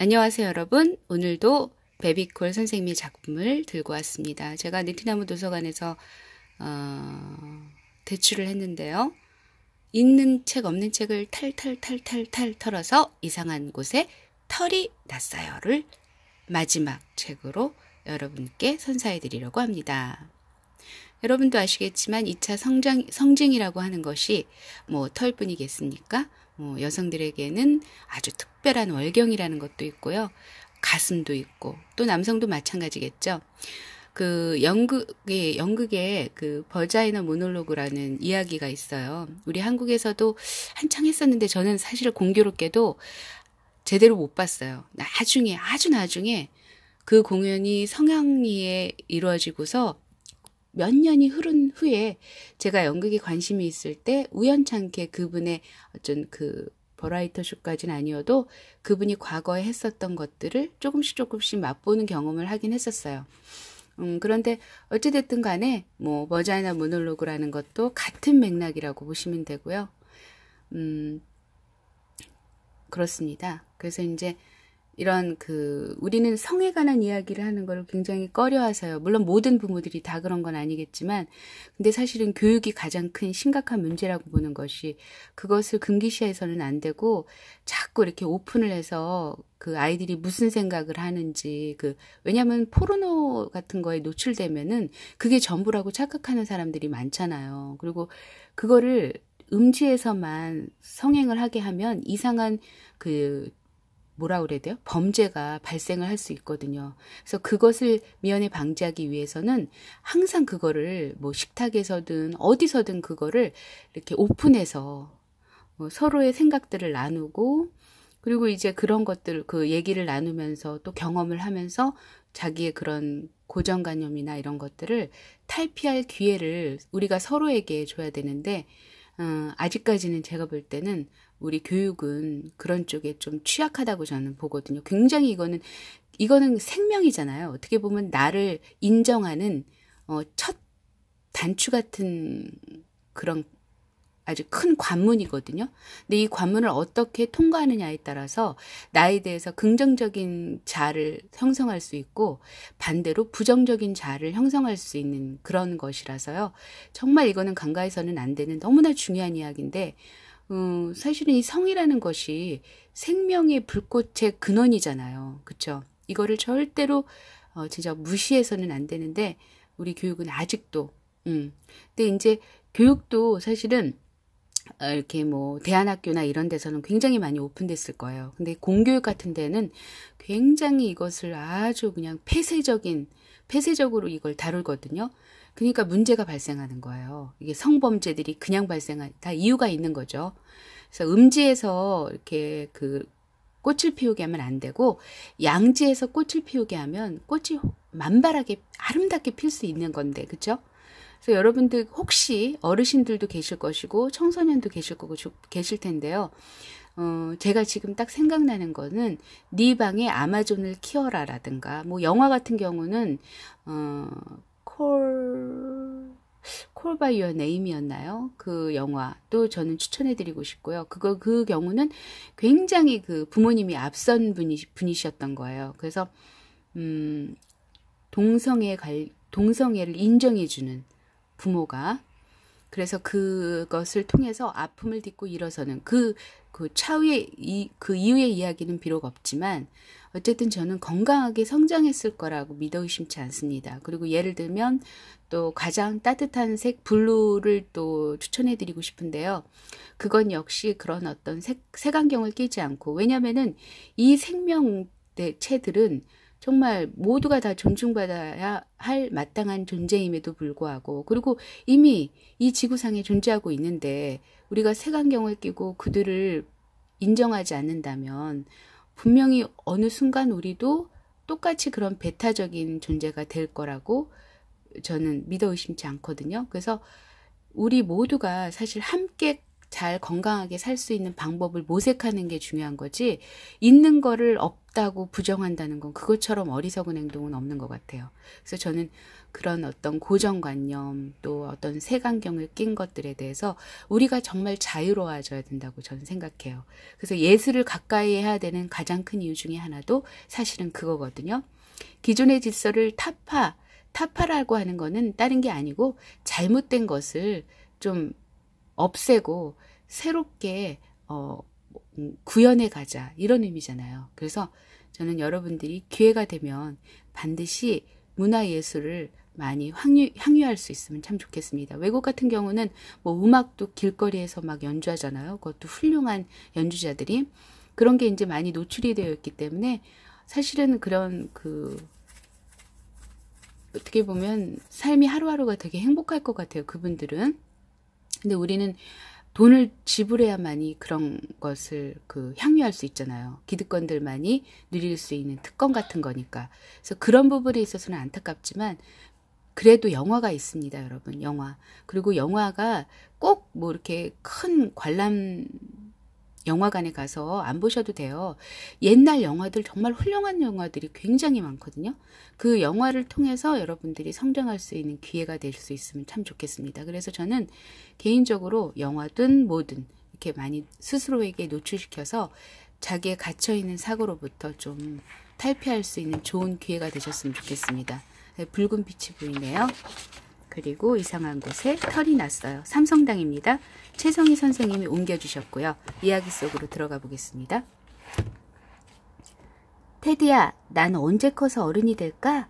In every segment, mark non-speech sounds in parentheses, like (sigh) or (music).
안녕하세요 여러분 오늘도 베비콜 선생님의 작품을 들고 왔습니다 제가 네티나무 도서관에서 어, 대출을 했는데요 있는 책 없는 책을 탈탈탈탈탈 털어서 이상한 곳에 털이 났어요를 마지막 책으로 여러분께 선사해 드리려고 합니다 여러분도 아시겠지만 2차 성장, 성징이라고 하는 것이 뭐 털뿐이겠습니까? 뭐 여성들에게는 아주 특별한 월경이라는 것도 있고요. 가슴도 있고 또 남성도 마찬가지겠죠. 그 연극의 연극에 그 버자이너 모놀로그라는 이야기가 있어요. 우리 한국에서도 한창 했었는데 저는 사실 공교롭게도 제대로 못 봤어요. 나중에 아주 나중에 그 공연이 성향리에 이루어지고서 몇 년이 흐른 후에 제가 연극에 관심이 있을 때 우연찮게 그분의 어쩐 그 버라이터 쇼까지는 아니어도 그분이 과거에 했었던 것들을 조금씩 조금씩 맛보는 경험을 하긴 했었어요. 음, 그런데 어찌됐든 간에 뭐 머자이나 모놀로그라는 것도 같은 맥락이라고 보시면 되고요. 음, 그렇습니다. 그래서 이제 이런 그 우리는 성에 관한 이야기를 하는 걸 굉장히 꺼려하세요. 물론 모든 부모들이 다 그런 건 아니겠지만, 근데 사실은 교육이 가장 큰 심각한 문제라고 보는 것이 그것을 금기시해서는 안 되고 자꾸 이렇게 오픈을 해서 그 아이들이 무슨 생각을 하는지 그왜냐면 포르노 같은 거에 노출되면은 그게 전부라고 착각하는 사람들이 많잖아요. 그리고 그거를 음지에서만 성행을 하게 하면 이상한 그 뭐라 그래야 돼요? 범죄가 발생을 할 수 있거든요. 그래서 그것을 미연에 방지하기 위해서는 항상 그거를 뭐 식탁에서든 어디서든 그거를 이렇게 오픈해서 뭐 서로의 생각들을 나누고 그리고 이제 그런 것들 그 얘기를 나누면서 또 경험을 하면서 자기의 그런 고정관념이나 이런 것들을 탈피할 기회를 우리가 서로에게 줘야 되는데 음, 아직까지는 제가 볼 때는 우리 교육은 그런 쪽에 좀 취약하다고 저는 보거든요. 굉장히 이거는 이거는 생명이잖아요. 어떻게 보면 나를 인정하는 어, 첫 단추 같은 그런 아주 큰 관문이거든요. 근데 이 관문을 어떻게 통과하느냐에 따라서 나에 대해서 긍정적인 자를 형성할 수 있고 반대로 부정적인 자를 형성할 수 있는 그런 것이라서요. 정말 이거는 강가에서는 안 되는 너무나 중요한 이야기인데 어, 사실은 이 성이라는 것이 생명의 불꽃의 근원이잖아요. 그쵸? 이거를 절대로 어, 진짜 무시해서는 안 되는데 우리 교육은 아직도 음. 근데 이제 교육도 사실은 어, 이렇게 뭐 대안학교나 이런 데서는 굉장히 많이 오픈됐을 거예요. 근데 공교육 같은 데는 굉장히 이것을 아주 그냥 폐쇄적인 폐쇄적으로 이걸 다룰거든요. 그러니까 문제가 발생하는 거예요. 이게 성범죄들이 그냥 발생한 다 이유가 있는 거죠. 그래서 음지에서 이렇게 그 꽃을 피우게 하면 안 되고 양지에서 꽃을 피우게 하면 꽃이 만발하게 아름답게 필 수 있는 건데 그렇죠? 그래서 여러분들 혹시 어르신들도 계실 것이고 청소년도 계실 거고 계실 텐데요. 어, 제가 지금 딱 생각나는 거는 네 방에 아마존을 키워라라든가 뭐 영화 같은 경우는 어, 콜콜 바이 어 네임이었나요? 그영화또 저는 추천해 드리고 싶고요. 그거 그 경우는 굉장히 그 부모님이 앞선 분이 분이셨던 거예요. 그래서 음 동성애 갈 동성애를 인정해 주는 부모가 그래서 그것을 통해서 아픔을 딛고 일어서는 그, 그차후에 이, 그 이후의 이야기는 비록 없지만, 어쨌든 저는 건강하게 성장했을 거라고 믿어 의심치 않습니다. 그리고 예를 들면, 또 가장 따뜻한 색 블루를 또 추천해 드리고 싶은데요. 그건 역시 그런 어떤 색, 색안경을 끼지 않고 왜냐면은 이 생명체들은 정말 모두가 다 존중받아야 할 마땅한 존재임에도 불구하고 그리고 이미 이 지구상에 존재하고 있는데 우리가 색안경을 끼고 그들을 인정하지 않는다면 분명히 어느 순간 우리도 똑같이 그런 배타적인 존재가 될 거라고 저는 믿어 의심치 않거든요. 그래서 우리 모두가 사실 함께 잘 건강하게 살 수 있는 방법을 모색하는 게 중요한 거지 있는 거를 없다고 부정한다는 건 그것처럼 어리석은 행동은 없는 것 같아요. 그래서 저는 그런 어떤 고정관념 또 어떤 색안경을 낀 것들에 대해서 우리가 정말 자유로워져야 된다고 저는 생각해요. 그래서 예술을 가까이 해야 되는 가장 큰 이유 중에 하나도 사실은 그거거든요. 기존의 질서를 타파 타파라고 하는 거는 다른 게 아니고 잘못된 것을 좀 없애고 새롭게 어, 음, 구현해 가자 이런 의미잖아요. 그래서 저는 여러분들이 기회가 되면 반드시 문화예술을 많이 향유, 향유할 수 있으면 참 좋겠습니다. 외국 같은 경우는 뭐 음악도 길거리에서 막 연주하잖아요. 그것도 훌륭한 연주자들이 그런 게 이제 많이 노출이 되어 있기 때문에 사실은 그런 그 어떻게 보면 삶이 하루하루가 되게 행복할 것 같아요. 그분들은. 근데 우리는 돈을 지불해야만이 그런 것을 그 향유할 수 있잖아요. 기득권들만이 누릴 수 있는 특권 같은 거니까. 그래서 그런 부분에 있어서는 안타깝지만 그래도 영화가 있습니다, 여러분. 영화. 그리고 영화가 꼭 뭐 이렇게 큰 관람 영화관에 가서 안 보셔도 돼요. 옛날 영화들 정말 훌륭한 영화들이 굉장히 많거든요. 그 영화를 통해서 여러분들이 성장할 수 있는 기회가 될 수 있으면 참 좋겠습니다. 그래서 저는 개인적으로 영화든 뭐든 이렇게 많이 스스로에게 노출시켜서 자기의 갇혀있는 사고로부터 좀 탈피할 수 있는 좋은 기회가 되셨으면 좋겠습니다. 네, 붉은 빛이 보이네요. 그리고 이상한 곳에 털이 났어요. 삼성당입니다. 최성희 선생님이 옮겨주셨고요. 이야기 속으로 들어가 보겠습니다. 테디야, 난 언제 커서 어른이 될까?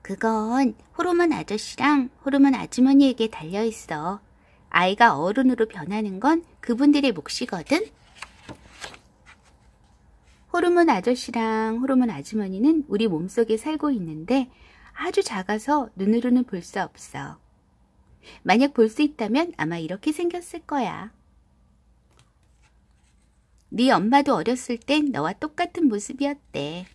그건 호르몬 아저씨랑 호르몬 아주머니에게 달려있어. 아이가 어른으로 변하는 건 그분들의 몫이거든? 호르몬 아저씨랑 호르몬 아주머니는 우리 몸속에 살고 있는데 아주 작아서 눈으로는 볼 수 없어. 만약 볼 수 있다면 아마 이렇게 생겼을 거야. 네 엄마도 어렸을 땐 너와 똑같은 모습이었대.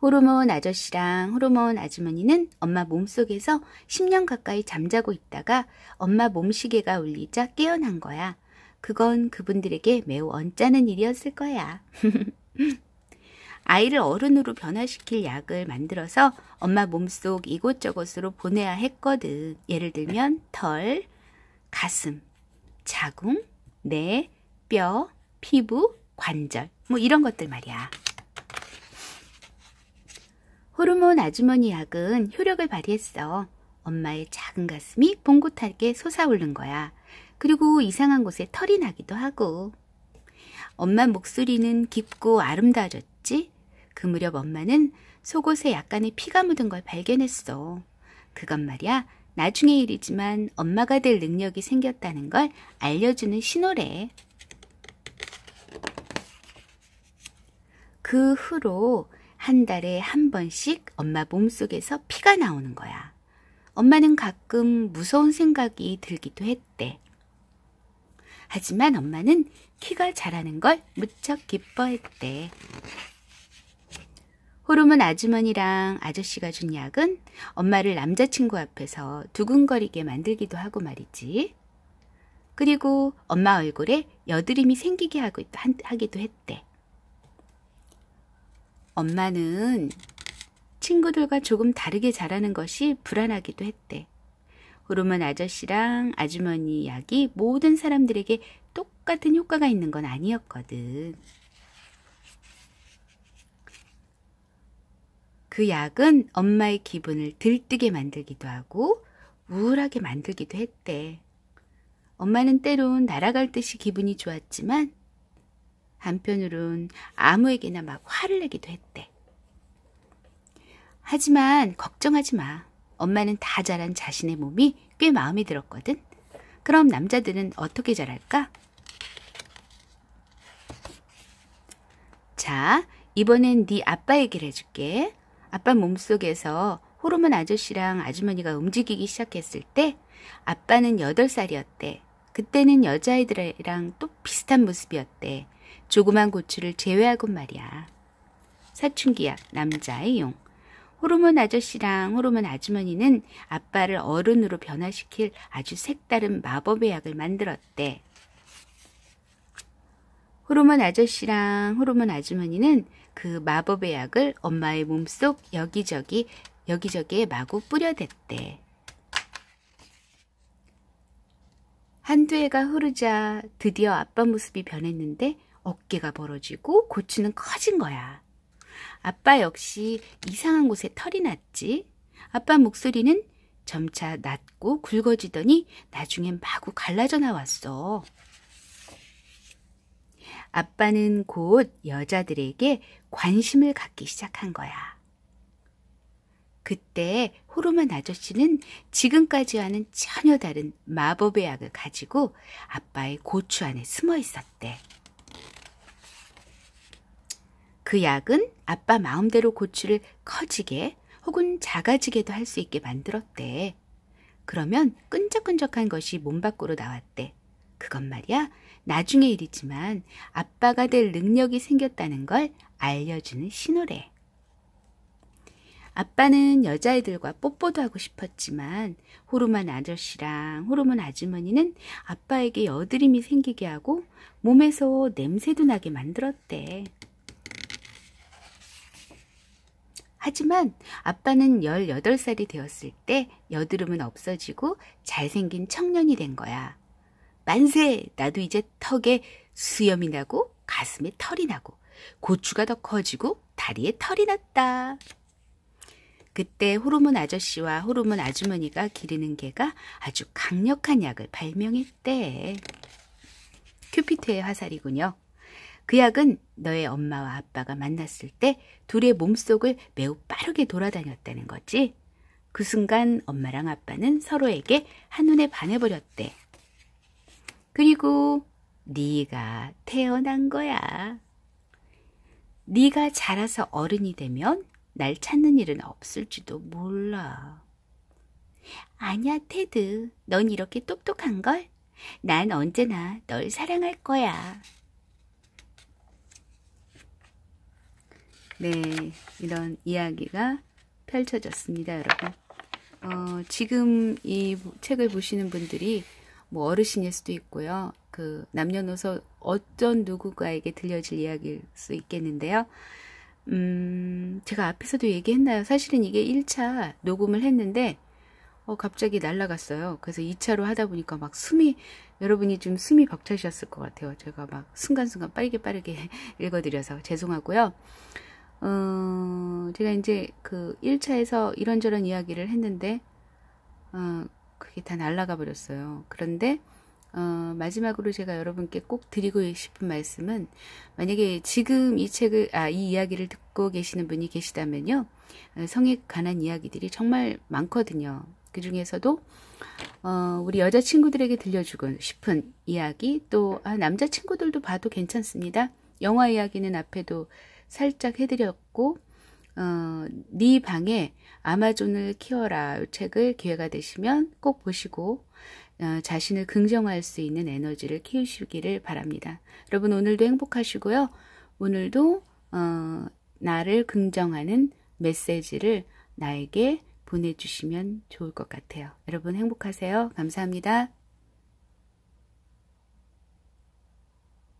호르몬 아저씨랑 호르몬 아주머니는 엄마 몸속에서 10년 가까이 잠자고 있다가 엄마 몸시계가 울리자 깨어난 거야. 그건 그분들에게 매우 언짢은 일이었을 거야. (laughs) 아이를 어른으로 변화시킬 약을 만들어서 엄마 몸속 이곳저곳으로 보내야 했거든. 예를 들면 털, 가슴, 자궁, 뇌, 뼈, 피부, 관절 뭐 이런 것들 말이야. 호르몬 아주머니 약은 효력을 발휘했어. 엄마의 작은 가슴이 봉긋하게 솟아오른 거야. 그리고 이상한 곳에 털이 나기도 하고. 엄마 목소리는 깊고 아름다워졌지? 그 무렵 엄마는 속옷에 약간의 피가 묻은 걸 발견했어. 그건 말이야 나중에 일이지만 엄마가 될 능력이 생겼다는 걸 알려주는 신호래. 그 후로 한 달에 한 번씩 엄마 몸속에서 피가 나오는 거야. 엄마는 가끔 무서운 생각이 들기도 했대. 하지만 엄마는 키가 자라는 걸 무척 기뻐했대. 호르몬 아주머니랑 아저씨가 준 약은 엄마를 남자친구 앞에서 두근거리게 만들기도 하고 말이지. 그리고 엄마 얼굴에 여드름이 생기게 하고, 하기도 했대. 엄마는 친구들과 조금 다르게 자라는 것이 불안하기도 했대. 호르몬 아저씨랑 아주머니 약이 모든 사람들에게 똑같은 효과가 있는 건 아니었거든. 그 약은 엄마의 기분을 들뜨게 만들기도 하고 우울하게 만들기도 했대. 엄마는 때론 날아갈 듯이 기분이 좋았지만 한편으론 아무에게나 막 화를 내기도 했대. 하지만 걱정하지 마. 엄마는 다 자란 자신의 몸이 꽤 마음에 들었거든. 그럼 남자들은 어떻게 자랄까? 자, 이번엔 네 아빠 얘기를 해줄게. 아빠 몸속에서 호르몬 아저씨랑 아주머니가 움직이기 시작했을 때 아빠는 8살이었대. 그때는 여자아이들이랑 또 비슷한 모습이었대. 조그만 고추를 제외하곤 말이야. 사춘기약 남자의 용. 호르몬 아저씨랑 호르몬 아주머니는 아빠를 어른으로 변화시킬 아주 색다른 마법의 약을 만들었대. 호르몬 아저씨랑 호르몬 아주머니는 그 마법의 약을 엄마의 몸속 여기저기 여기저기에 마구 뿌려댔대. 한두 해가 흐르자 드디어 아빠 모습이 변했는데 어깨가 벌어지고 고추는 커진 거야. 아빠 역시 이상한 곳에 털이 났지. 아빠 목소리는 점차 낮고 굵어지더니 나중엔 마구 갈라져 나왔어. 아빠는 곧 여자들에게 관심을 갖기 시작한 거야. 그때 호르몬 아저씨는 지금까지와는 전혀 다른 마법의 약을 가지고 아빠의 고추 안에 숨어 있었대. 그 약은 아빠 마음대로 고추를 커지게 혹은 작아지게도 할 수 있게 만들었대. 그러면 끈적끈적한 것이 몸 밖으로 나왔대. 그건 말이야 나중에 일이지만 아빠가 될 능력이 생겼다는 걸 알려주는 신호래. 아빠는 여자애들과 뽀뽀도 하고 싶었지만 호르몬 아저씨랑 호르몬 아주머니는 아빠에게 여드름이 생기게 하고 몸에서 냄새도 나게 만들었대. 하지만 아빠는 18살이 되었을 때 여드름은 없어지고 잘생긴 청년이 된 거야. 만세! 나도 이제 턱에 수염이 나고 가슴에 털이 나고 고추가 더 커지고 다리에 털이 났다. 그때 호르몬 아저씨와 호르몬 아주머니가 기르는 개가 아주 강력한 약을 발명했대. 큐피트의 화살이군요. 그 약은 너의 엄마와 아빠가 만났을 때 둘의 몸속을 매우 빠르게 돌아다녔다는 거지. 그 순간 엄마랑 아빠는 서로에게 한눈에 반해버렸대. 그리고 네가 태어난 거야. 네가 자라서 어른이 되면 날 찾는 일은 없을지도 몰라. 아니야, 테드. 넌 이렇게 똑똑한 걸? 난 언제나 널 사랑할 거야. 네, 이런 이야기가 펼쳐졌습니다, 여러분. 어, 지금 이 책을 보시는 분들이 뭐 어르신일 수도 있고요. 그 남녀노소 어떤 누구가에게 들려질 이야기일 수 있겠는데요. 음, 제가 앞에서도 얘기했나요? 사실은 이게 1차 녹음을 했는데, 어, 갑자기 날라갔어요. 그래서 2차로 하다 보니까 막 숨이, 여러분이 좀 숨이 벅차셨을 것 같아요. 제가 막 순간순간 빠르게 빠르게 (laughs) 읽어드려서 죄송하고요. 어, 제가 이제 그 1차에서 이런저런 이야기를 했는데, 어, 그게 다 날아가 버렸어요. 그런데 어, 마지막으로 제가 여러분께 꼭 드리고 싶은 말씀은 만약에 지금 이 책을 아 이 이야기를 듣고 계시는 분이 계시다면요 어, 성에 관한 이야기들이 정말 많거든요. 그 중에서도 어, 우리 여자 친구들에게 들려주고 싶은 이야기 또 아, 남자 친구들도 봐도 괜찮습니다. 영화 이야기는 앞에도 살짝 해드렸고 어, 네 방에 아마존을 키워라 이 책을 기회가 되시면 꼭 보시고 어, 자신을 긍정할 수 있는 에너지를 키우시기를 바랍니다. 여러분 오늘도 행복하시고요. 오늘도 어, 나를 긍정하는 메시지를 나에게 보내주시면 좋을 것 같아요. 여러분 행복하세요. 감사합니다.